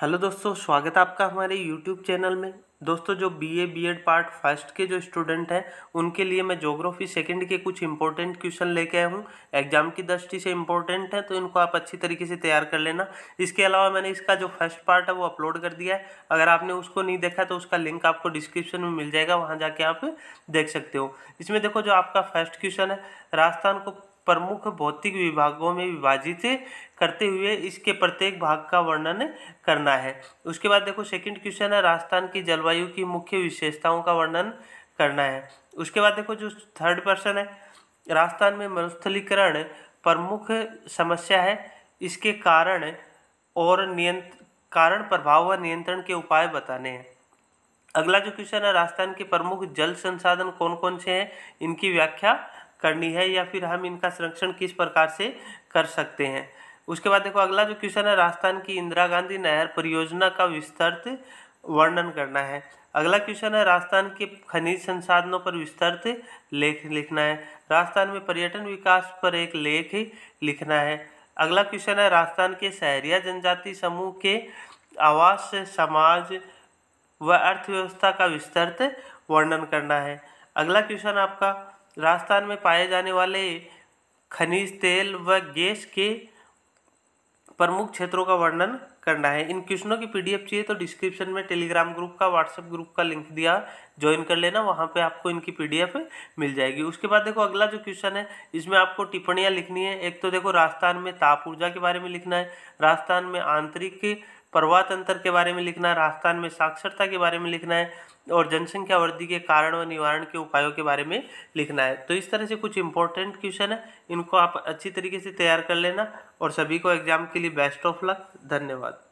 hello दोस्तों स्वागत है आपका हमारे यूट्यूब चैनल में दोस्तों जो बीए बीएड पार्ट फर्स्ट के जो स्टूडेंट हैं उनके लिए मैं ज्योग्राफी सेकंड के कुछ इंपॉर्टेंट क्वेश्चन लेके आया हूँ एग्जाम की दृष्टि से इंपॉर्टेंट है तो इनको आप अच्छी तरीके से तैयार कर लेना इसके अलावा मैंने इसका जो फर्स्ट पार्ट है वो अपलोड कर दिया है अगर आपने उसको नहीं देखा तो उसका लिंक आपको डिस्क्रिप्शन में मिल जाएगा वहाँ जाके आप देख सकते हो इसमें देखो जो आपका फर्स्ट क्वेश्चन है राजस्थान को प्रमुख भौतिक विभागों में विभाजित करते हुए इसके प्रत्येक भाग का वर्णन करना है उसके बाद देखो सेकंड क्वेश्चन है राजस्थान की जलवायु की मुख्य विशेषताओं का वर्णन करना है उसके बाद देखो जो थर्ड पर्सन है राजस्थान में मरुस्थलीकरण प्रमुख समस्या है इसके कारण और नियंत्र कारण प्रभाव व नियंत्रण के उपाय बताने हैं अगला जो क्वेश्चन है राजस्थान के प्रमुख जल संसाधन कौन कौन से हैं इनकी व्याख्या करनी है या फिर हम इनका संरक्षण किस प्रकार से कर सकते हैं उसके बाद देखो अगला जो क्वेश्चन है राजस्थान की इंदिरा गांधी नहर परियोजना का विस्तृत वर्णन करना है अगला क्वेश्चन है राजस्थान के खनिज संसाधनों पर विस्तृत लेख लिखना है राजस्थान में पर्यटन विकास पर एक लेख लिखना है अगला क्वेश्चन है राजस्थान के शहरिया जनजाति समूह के आवास समाज व अर्थव्यवस्था का विस्तृत वर्णन करना है अगला क्वेश्चन आपका राजस्थान में पाए जाने वाले खनिज तेल व गैस के प्रमुख क्षेत्रों का वर्णन करना है इन क्वेश्चनों की पीडीएफ चाहिए तो डिस्क्रिप्शन में टेलीग्राम ग्रुप का व्हाट्सएप ग्रुप का लिंक दिया ज्वाइन कर लेना वहाँ पे आपको इनकी पीडीएफ मिल जाएगी उसके बाद देखो अगला जो क्वेश्चन है इसमें आपको टिप्पणियाँ लिखनी है एक तो देखो राजस्थान में ताप ऊर्जा के बारे में लिखना है राजस्थान में आंतरिक अंतर के बारे में लिखना है राजस्थान में साक्षरता के बारे में लिखना है और जनसंख्या वृद्धि के कारण व निवारण के उपायों के बारे में लिखना है तो इस तरह से कुछ इंपॉर्टेंट क्वेश्चन है इनको आप अच्छी तरीके से तैयार कर लेना और सभी को एग्जाम के लिए बेस्ट ऑफ लक धन्यवाद